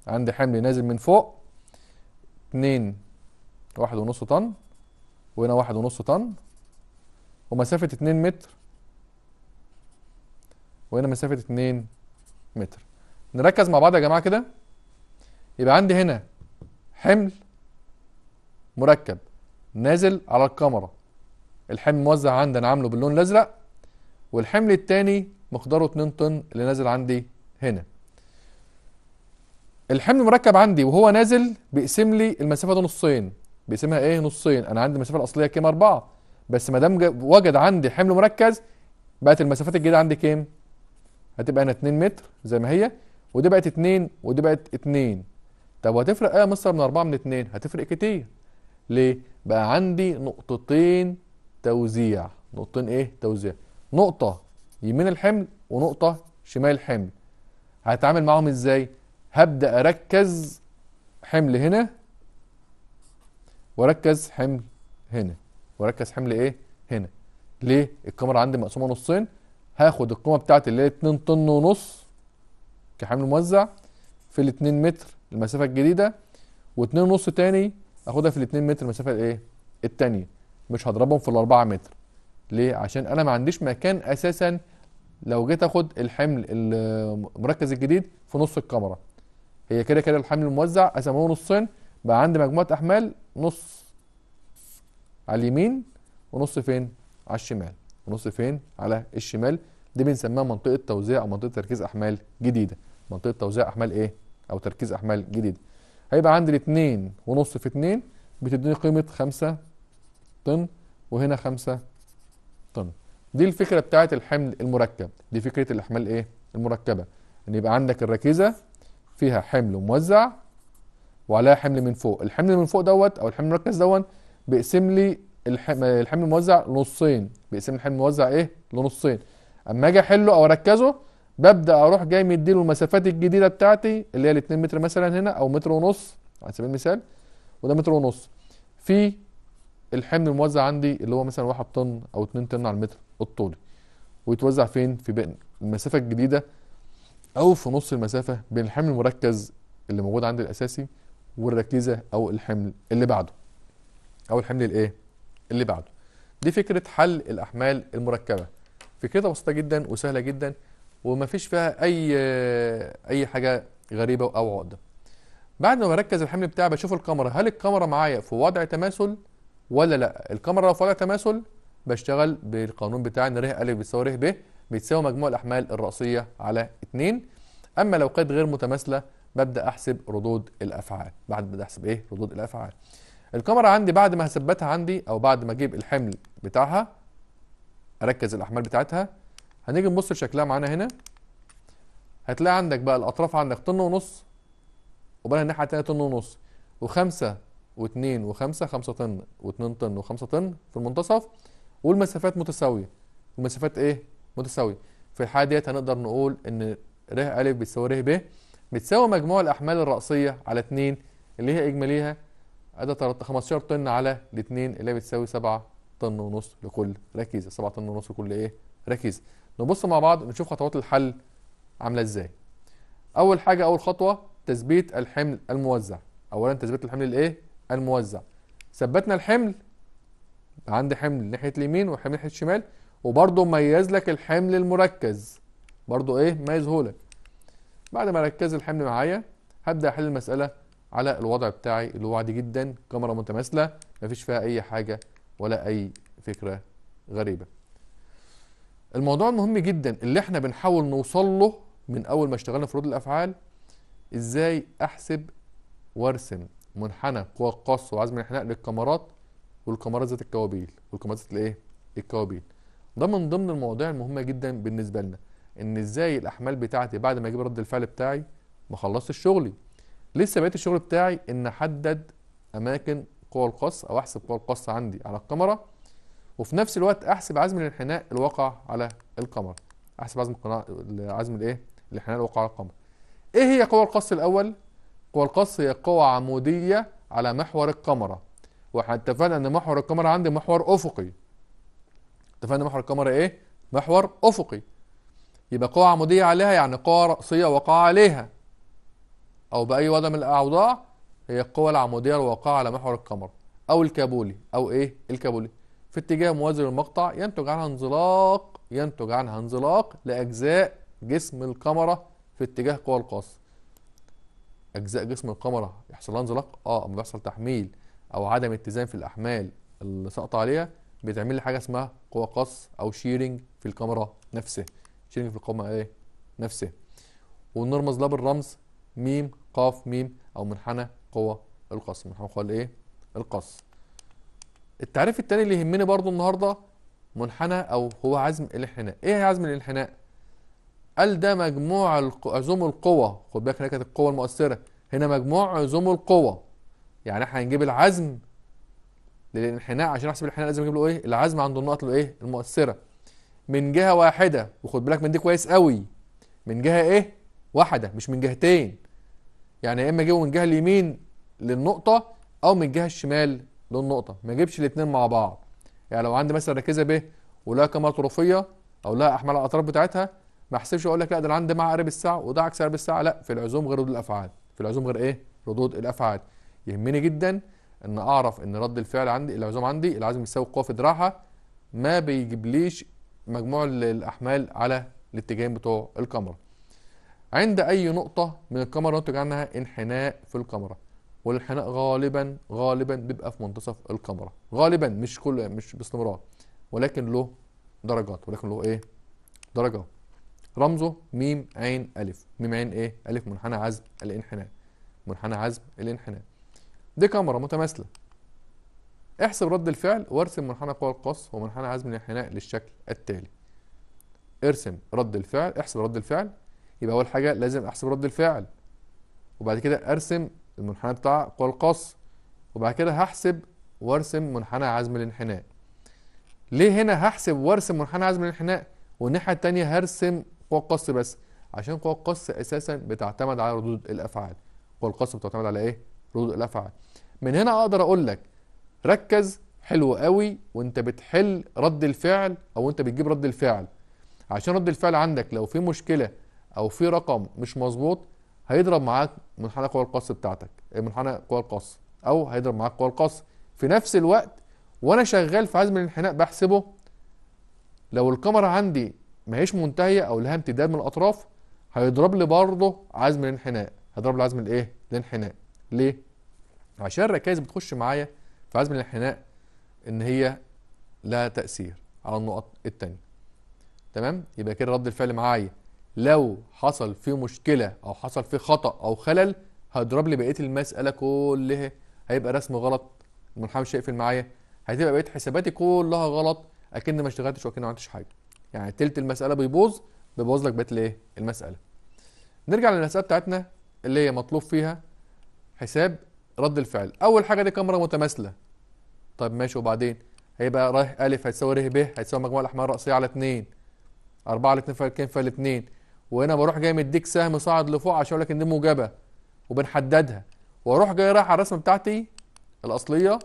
Speaker 1: عندي حمل نازل من فوق 2 واحد ونص طن وهنا واحد ونص طن ومسافة 2 متر وهنا مسافة 2 متر نركز مع بعض يا جماعة كده يبقى عندي هنا حمل مركب نازل على الكاميرا الحمل موزع عندي انا عامله باللون الازرق والحمل التاني مقداره 2 طن اللي نازل عندي هنا الحمل المركب عندي وهو نازل بيقسم لي المسافه دي نصين بيقسمها ايه نصين انا عندي المسافه الاصليه كام 4 بس ما دام وجد عندي حمل مركز بقت المسافات الجديده عندي كام هتبقى هنا 2 متر زي ما هي ودي بقت 2 ودي بقت 2 طب وهتفرق ايه يا مستر من 4 من 2 هتفرق كتير ليه بقى عندي نقطتين توزيع نقطتين ايه توزيع نقطه يمين الحمل ونقطه شمال الحمل هتعامل معاهم ازاي هبدا اركز حمل هنا واركز حمل هنا واركز حمل ايه هنا ليه الكاميرا عندي مقسومه نصين هاخد القيمه بتاعتي اللي هي 2 طن ونص كحمل موزع في ال 2 متر المسافه الجديده و 25 ونص تاني اخدها في ال2 متر المسافه الايه الثانيه مش هضربهم في ال4 متر ليه عشان انا ما عنديش مكان اساسا لو جيت اخد الحمل المركز الجديد في نص الكاميرا هي كده كده الحمل الموزع قسموه نصين بقى عندي مجموعه احمال نص على اليمين ونص فين على الشمال ونص فين على الشمال دي بنسميها منطقه توزيع او منطقه تركيز احمال جديده منطقه توزيع احمال ايه او تركيز احمال جديد هيبقى عندي الاثنين ونص في اثنين بتديني قيمه خمسة طن وهنا خمسة طن دي الفكره بتاعه الحمل المركب دي فكره الاحمال ايه المركبه ان يبقى عندك الركيزه فيها حمل موزع وعليها حمل من فوق الحمل من فوق دوت او الحمل المركز دوت بيقسم لي الحمل الموزع نصين بيقسم الحمل الموزع ايه لنصين اما اجي احله او اركزه ببدا اروح جاي مديله المسافات الجديده بتاعتي اللي هي ال 2 متر مثلا هنا او متر ونص على سبيل المثال وده متر ونص في الحمل الموزع عندي اللي هو مثلا 1 طن او 2 طن على المتر الطولي ويتوزع فين في بين المسافه الجديده او في نص المسافه بين الحمل المركز اللي موجود عندي الاساسي والركيزه او الحمل اللي بعده او الحمل الايه اللي بعده دي فكره حل الاحمال المركبه فكرتها بسيطه جدا وسهله جدا وما فيش فيها اي اي حاجه غريبه او عقده بعد ما بركز الحمل بتاعي بشوف الكاميرا هل الكاميرا معايا في وضع تماثل ولا لا الكاميرا لو في وضع تماثل بشتغل بالقانون بتاع ان ر ا بتساوي ر ب بتساوي مجموع الاحمال الراسيه على 2 اما لو كانت غير متماثله ببدا احسب ردود الافعال بعد ما احسب ايه ردود الافعال الكاميرا عندي بعد ما هثبتها عندي او بعد ما اجيب الحمل بتاعها اركز الاحمال بتاعتها هنيجي نبص لشكلها معانا هنا هتلاقي عندك بقى الاطراف عندك طن ونص وبقى الناحيه الثانيه طن ونص وخمسه واثنين وخمسه خمسه طن واثنين طن وخمسه طن في المنتصف والمسافات متساويه المسافات ايه؟ متساويه في الحاله ديت هنقدر نقول ان ر ا بتساوي ر ب بتساوي مجموع الاحمال الرأسيه على 2 اللي هي اجماليها ادي 15 طن على الاثنين 2 اللي هي بتساوي 7 طن ونص لكل ركيزه 7 طن ونص لكل ايه؟ ركيزه نبص مع بعض نشوف خطوات الحل عامله ازاي اول حاجه اول خطوه تثبيت الحمل الموزع اولا تثبيت الحمل الايه الموزع ثبتنا الحمل عندي حمل ناحيه اليمين وحمل ناحيه الشمال وبرضه ميز لك الحمل المركز برضه ايه ميزهولك بعد ما ركز الحمل معايا هبدا احل المساله على الوضع بتاعي اللي هو عادي جدا كاميرا متماثله مفيش فيها اي حاجه ولا اي فكره غريبه الموضوع المهم جدا اللي احنا بنحاول نوصل له من اول ما اشتغلنا في ردود الافعال ازاي احسب وارسم منحنى قوى القص وعزم الانحناء للكمرات والكمرات ذات الكوابيل والكمرات ذات الايه الكوابيل ده من ضمن المواضيع المهمه جدا بالنسبه لنا ان ازاي الاحمال بتاعتي بعد ما اجيب رد الفعل بتاعي ما خلصتش شغلي لسه بقيت الشغل بتاعي ان احدد اماكن قوى القص او احسب قوى القص عندي على الكاميرا وفي نفس الوقت احسب عزم الانحناء الواقع على القمر احسب عزم القناع عزم الايه الانحناء الواقع على القمر ايه هي قوى القص الاول قوى القص هي قوى عموديه على محور القمر واحنا اتفقنا ان محور القمر عندي محور افقي اتفقنا محور القمر ايه محور افقي يبقى قوى عموديه عليها يعني قوى راسيه وقع عليها او باي وضع من الاوضاع هي القوى العموديه الواقعه على محور القمر او الكابولي او ايه الكابولي في اتجاه موازي للمقطع ينتج عنها انزلاق ينتج عنها انزلاق لأجزاء جسم الكاميرا في اتجاه قوى القاص أجزاء جسم الكاميرا يحصل لها انزلاق اه اما بيحصل تحميل أو عدم اتزان في الأحمال اللي ساقطة عليها بتعمل لي حاجة اسمها قوى قص أو شيرنج في الكاميرا نفسه شيرنج في القوى ايه نفسه ونرمز لها بالرمز ميم قاف ميم أو منحنى قوى القص منحنى قوى الايه القص التعريف التاني اللي يهمني برضو النهارده منحنى او هو عزم الانحناء ايه هي عزم الانحناء قال ده مجموع عزوم القوى خد بالك هنا كانت القوة المؤثرة هنا مجموع عزوم القوى يعني احنا هنجيب العزم للانحناء عشان احسب الانحناء لازم اجيب له ايه العزم عند النقط له ايه المؤثرة من جهة واحدة وخد بالك من دي كويس قوي من جهة ايه واحدة مش من جهتين يعني يا اما اجيبه من الجهة اليمين للنقطة او من الجهة الشمال دول نقطه ما يجيبش الاثنين مع بعض يعني لو عندي مثلا ركيزه ب ولها كاميرا طرفيه او لها احمال على الاطراف بتاعتها ما احسبش اقول لك لا ده انا عندي مع قريب الساعه وده عكس قريب الساعه لا في العزوم غير ردود الافعال في العزوم غير ايه ردود الافعال يهمني جدا ان اعرف ان رد الفعل عندي العزوم عندي العزم يساوي القوه في دراعها ما بيجيبليش مجموع الاحمال على الاتجاهين بتوع الكاميرا عند اي نقطه من الكاميرا ينتج عنها انحناء في الكاميرا والانحناء غالبا غالبا بيبقى في منتصف الكاميرا غالبا مش كل مش باستمرار ولكن له درجات ولكن له ايه درجات رمزه ميم عين الف ميم عين ايه الف منحنى عزم الانحناء منحنى عزم الانحناء دي كاميرا متماثله احسب رد الفعل وارسم منحنى قوى القص ومنحنى عزم الانحناء للشكل التالي ارسم رد الفعل احسب رد الفعل يبقى اول حاجه لازم احسب رد الفعل وبعد كده ارسم المنحنى بتاع قوى القص وبعد كده هحسب وارسم منحنى عزم الانحناء ليه هنا هحسب وارسم منحنى عزم الانحناء والناحيه الثانيه هرسم قوى القص بس عشان قوى القص اساسا بتعتمد على ردود الافعال قوى القص بتعتمد على ايه ردود الافعال من هنا اقدر اقول لك ركز حلو قوي وانت بتحل رد الفعل او انت بتجيب رد الفعل عشان رد الفعل عندك لو في مشكله او في رقم مش مظبوط هيضرب معاك منحنى قوى القص بتاعتك إيه، منحنى قوى القص او هيضرب معاك قوى القص في نفس الوقت وانا شغال في عزم الانحناء بحسبه لو الكاميرا عندي ما هيش منتهيه او لها امتداد من الاطراف هيضرب لي برضه عزم الانحناء هيضرب لي عزم الايه الانحناء ليه عشان الركائز بتخش معايا في عزم الانحناء ان هي لها تاثير على النقط التانية تمام يبقى كده رد الفعل معايا لو حصل في مشكله او حصل في خطا او خلل هضرب لي بقيه المساله كلها هيبقى رسم غلط الملحمش مش هيقفل معايا هتبقى بقيه حساباتي كلها غلط اكن ما اشتغلتش واكن ما عملتش حاجه يعني تلت المساله بيبوظ بيبوظ لك بقيه الايه المساله نرجع للمساله بتاعتنا اللي هي مطلوب فيها حساب رد الفعل اول حاجه دي كاميرا متماثله طيب ماشي وبعدين هيبقى رايح ا هتساوي ر ب هتساوي مجموع الاحمال الراسيه على 2 4 على 2 فال 2 فال 2 وهنا بروح جاي مديك سهم صاعد لفوق عشان اقول لك ان دي موجبه وبنحددها واروح جاي رايح على الرسمه بتاعتي الاصليه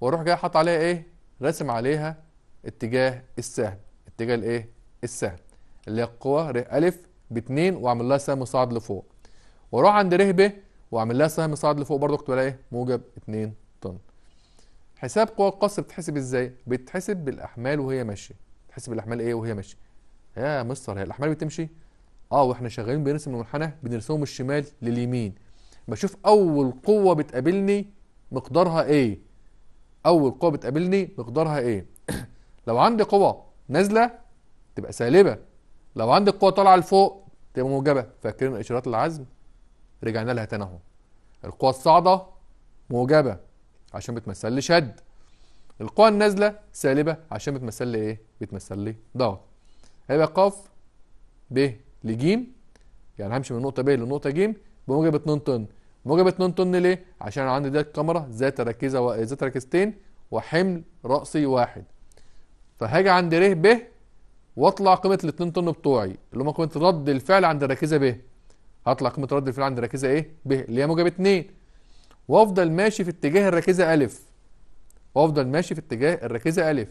Speaker 1: واروح جاي حاطط عليها ايه راسم عليها اتجاه السهم اتجاه الايه السهم اللي هي القوه ر ا 2 واعمل لها سهم صاعد لفوق واروح عند ر ب واعمل لها سهم صاعد لفوق برضه كنت ايه؟ موجب 2 طن حساب قوى القصر بتحسب ازاي بتحسب بالاحمال وهي ماشيه بتحسب الاحمال ايه وهي ماشيه يا مستر هي الاحمال بتمشي اه واحنا شغالين بنرسم المنحنى بنرسمهم الشمال لليمين بشوف اول قوه بتقابلني مقدارها ايه اول قوه بتقابلني مقدارها ايه لو عندي قوه نازله تبقى سالبه لو عندي قوه طالعه لفوق تبقى موجبه فاكرين اشارات العزم رجعنا لها تاني اهو القوه الصاعده موجبه عشان بتمثل لي شد القوه النازله سالبه عشان بتمثل لي ايه بتمثل لي ضغط هيبقى قاف ب لجيم يعني همشي من نقطه ب لنقطه ج بموجب 2 طن موجب 2 طن ليه عشان انا عندي ديت كاميرا ذات ركيزه و... ذات ركيزتين وحمل راسي واحد فهاجي عند ر ب واطلع قيمه ال 2 طن بتوعي اللي هم قيمه رد الفعل عند الركيزه ب هطلع قيمه رد الفعل عند الركيزه ايه ب اللي هي موجب 2 وافضل ماشي في اتجاه الركيزه ا وافضل ماشي في اتجاه الركيزه ا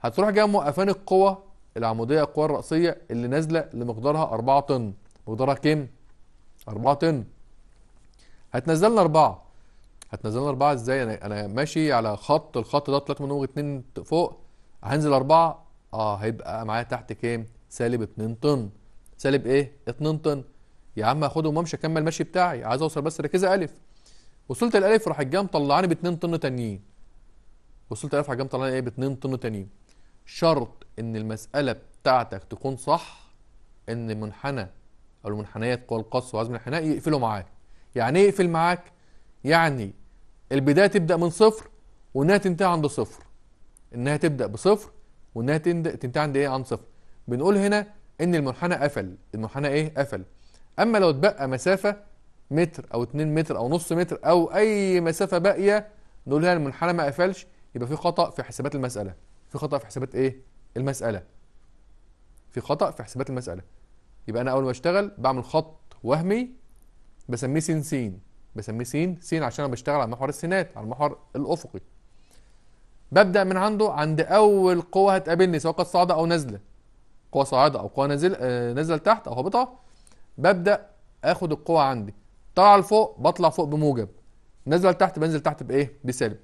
Speaker 1: هتروح جايه موقفاني القوه العموديه القوى الراسيه اللي نازله لمقدارها 4 طن مقدارها كام 4 طن هتنزل لنا 4 هتنزل لنا 4 ازاي انا انا ماشي على خط الخط ده طلعت منه 2 فوق هنزل 4 اه هيبقى معايا تحت كام سالب 2 طن سالب ايه 2 طن يا عم هاخدهم وامشي اكمل المشي بتاعي عايز اوصل بس ركزه الف وصلت الالف راح الجام طلعاني ب 2 طن تانيين وصلت الالف راح الجام طلعاني ايه ب 2 طن تانيين شرط ان المساله بتاعتك تكون صح ان منحنى او المنحنيات قوى القص وعزم الانحناء يقفلوا معاك يعني ايه يقفل معاك يعني البدايه تبدا من صفر وانها تنتهي عند صفر انها تبدا بصفر وانها تنتهي عند ايه عند صفر بنقول هنا ان المنحنى قفل المنحنى ايه قفل اما لو اتبقى مسافه متر او 2 متر او نص متر او اي مسافه باقيه نقول هنا المنحنى ما قفلش يبقى في خطا في حسابات المساله في خطا في حسابات ايه المساله في خطا في حسابات المساله يبقى انا اول ما اشتغل بعمل خط وهمي بسميه س س بسميه س س عشان انا بشتغل على محور السينات على المحور الافقي ببدا من عنده عند اول قوه هتقابلني سواء كانت صاعده او نازله قوه صاعده او قوه نازله آه، نازله لتحت او هابطه ببدا اخد القوه عندي طالعه لفوق بطلع فوق بموجب نازله لتحت بنزل تحت بايه بسالب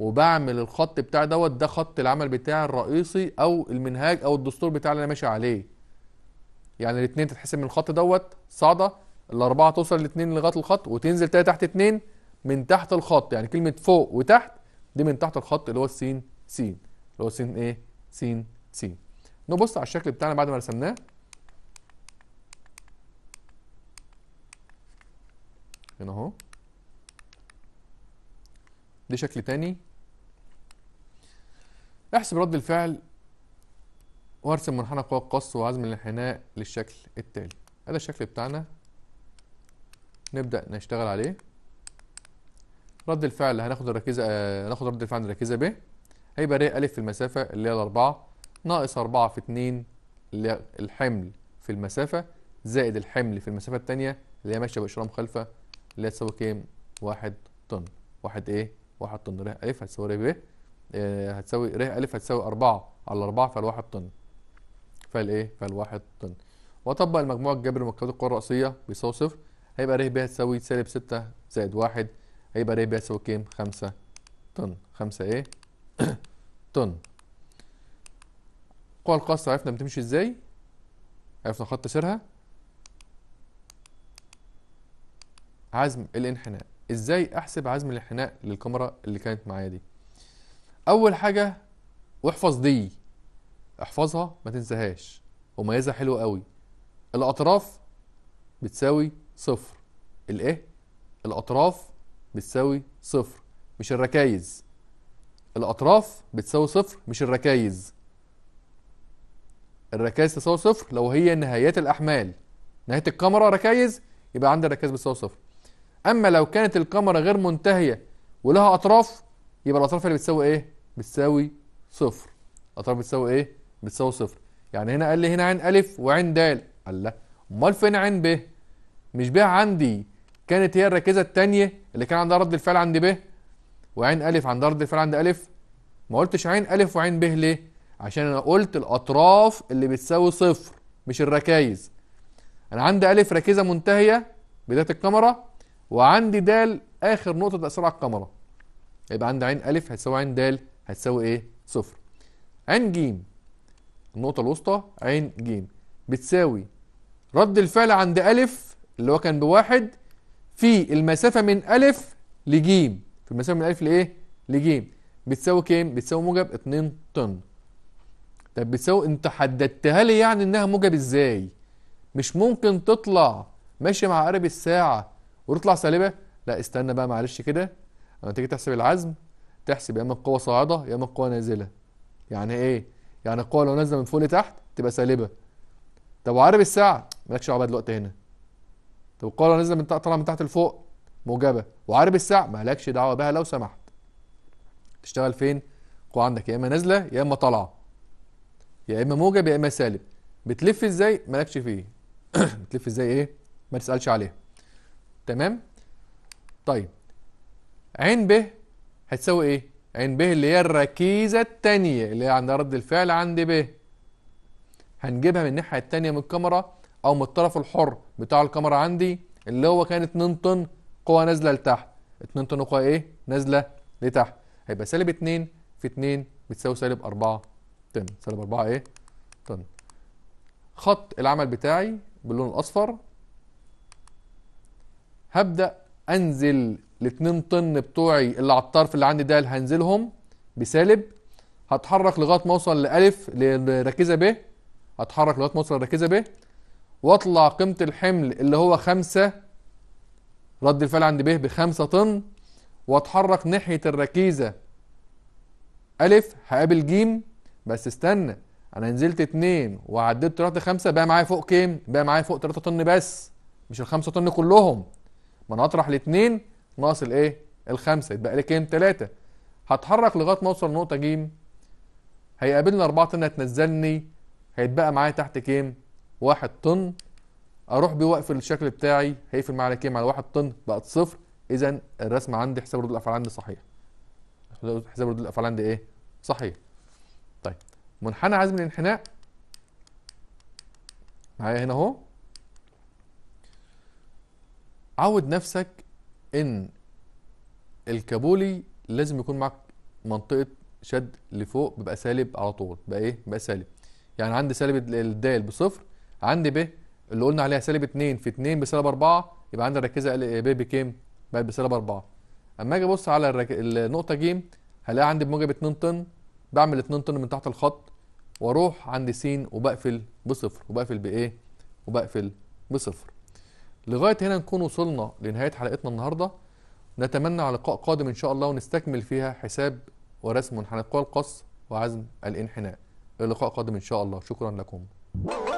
Speaker 1: وبعمل الخط بتاع دوت ده خط العمل بتاعي الرئيسي او المنهاج او الدستور بتاع اللي انا ماشي عليه يعني الاثنين تتحسب من الخط دوت صاعده الاربعه توصل الاثنين لغايه الخط وتنزل تاني تحت اثنين من تحت الخط يعني كلمه فوق وتحت دي من تحت الخط اللي هو السين سين اللي هو سين ايه سين سين نبص على الشكل بتاعنا بعد ما رسمناه هنا اهو دي شكل تاني احسب رد الفعل وارسم منحنى قوى القص وعزم الانحناء للشكل التالي هذا الشكل بتاعنا نبدأ نشتغل عليه رد الفعل هناخد الركيزة آه هناخد رد الفعل الركيزة ب هيبقى ر أ في المسافة اللي هي الأربعة ناقص أربعة في اتنين اللي هي الحمل في المسافة زائد الحمل في المسافة التانية اللي هي ماشية بإشارة مخالفة اللي هي تساوي كام؟ واحد طن واحد إيه؟ واحد طن ر أ هتساوي ر ب آه، هتساوي ر ا هتساوي 4 على 4 فالواحد طن فالايه فالواحد طن واطبق المجموع الجبري لمركبات القوى الرأسيه بيساوي صفر هيبقى ر ب هتساوي سالب 6 زائد 1 هيبقى ر ب هتساوي كام 5 طن 5 ايه طن القوى القاصره عرفنا بتمشي ازاي عرفنا خط سيرها عزم الانحناء ازاي احسب عزم الانحناء للكاميرا اللي كانت معايا دي اول حاجه واحفظ دي احفظها ما تنساهاش وميزها حلو قوي الاطراف بتساوي صفر الايه الاطراف بتساوي صفر مش الركايز الاطراف بتساوي صفر مش الركايز الركائز تساوي صفر لو هي نهايات الاحمال نهايه الكاميرا ركايز يبقى عندي الركائز بتساوي صفر اما لو كانت الكاميرا غير منتهيه ولها اطراف يبقى الاطراف اللي بتساوي ايه بتساوي صفر الاطراف بتساوي ايه بتساوي صفر يعني هنا قال لي هنا عين الف وعين د الله امال فين عين ب مش ب عندي كانت هي الركيزه الثانيه اللي كان عندها رد الفعل عند ب وعين الف عندها رد الفعل عند الف ما قلتش عين الف وعين ب ليه عشان انا قلت الاطراف اللي بتساوي صفر مش الركايز انا عندي الف ركيزه منتهيه بدايه الكاميرا وعندي د اخر نقطه تاثير على الكاميرا يبقى عندي عين الف هتساوي عين د هتساوي ايه صفر عين ج النقطة الوسطى عين ج بتساوي رد الفعل عند أ اللي هو كان بواحد في المسافة من أ لج في المسافة من أ لإيه؟ لج بتساوي كام؟ بتساوي موجب 2 طن طب بتساوي أنت حددتها لي يعني إنها موجب إزاي؟ مش ممكن تطلع ماشية مع قارب الساعة وتطلع سالبة؟ لا استنى بقى معلش كده أنا تيجي تحسب العزم تحسب يا اما القوه صاعده يا اما القوه نازله يعني ايه يعني القوه لو نازله من فوق لتحت تبقى سالبه طب وعارب الساعه مالكش دعوه دلوقتي هنا طب القوه لو نازله من تحت طالعه من تحت لفوق موجبه وعارب الساعه مالكش دعوه بها لو سمحت تشتغل فين القوه عندك يا اما نازله يا اما طالعه يا اما موجب يا اما سالب بتلف ازاي مالكش فيه بتلف ازاي ايه ما تسالش عليها تمام طيب عين ب هتساوي ايه عين ب اللي هي الركيزه الثانيه اللي هي عندها رد الفعل عند ب هنجيبها من الناحيه الثانيه من الكاميرا او من الطرف الحر بتاع الكاميرا عندي اللي هو كان 2 طن قوه نازله لتحت 2 طن قوه ايه نازله لتحت هيبقى سالب 2 في 2 بتساوي سالب 4 طن سالب 4 ايه طن خط العمل بتاعي باللون الاصفر هبدا انزل الاتنين طن بتوعي اللي على الطرف اللي عندي ده هنزلهم بسالب هتحرك لغايه ما اوصل لالف للركيزه ب هتحرك لغايه ما اوصل للركيزه ب واطلع قيمه الحمل اللي هو خمسة رد الفعل عند ب بخمسة طن واتحرك ناحيه الركيزه الف هقابل ج بس استنى انا نزلت اتنين وعديت طلعت خمسة بقى معايا فوق كام بقى معايا فوق 3 طن بس مش الخمسة طن كلهم ما انا هطرح الاتنين ناقص الايه الخمسة يتبقى لي ايه؟ كام تلاتة هتحرك لغاية ما اوصل نقطة ج هيقابلني أربعة طن هتنزلني هيتبقى معايا تحت كام واحد طن اروح بيه واقفل الشكل بتاعي هيقفل معايا على كام على واحد طن بقت صفر اذا الرسمه عندي حساب ردود الافعال عندي صحيح حساب ردود الافعال عندي ايه صحيح طيب منحنى عزم الانحناء معايا هنا اهو عود نفسك ان الكابولي لازم يكون معاك منطقه شد لفوق بيبقى سالب على طول بقى ايه بقى سالب يعني عندي سالب الدال بصفر عندي ب اللي قلنا عليها سالب 2 في 2 بسالب 4 يبقى عندي الركيزه ب بكام بقت بسالب 4 اما اجي ابص على الرك... النقطه ج هلاقي عندي بموجب 2 طن بعمل 2 طن من تحت الخط واروح عند س وبقفل بصفر وبقفل بايه وبقفل بصفر لغايه هنا نكون وصلنا لنهايه حلقتنا النهارده نتمنى لقاء قادم ان شاء الله ونستكمل فيها حساب ورسم منحنى القوى القص وعزم الانحناء اللقاء قادم ان شاء الله شكرا لكم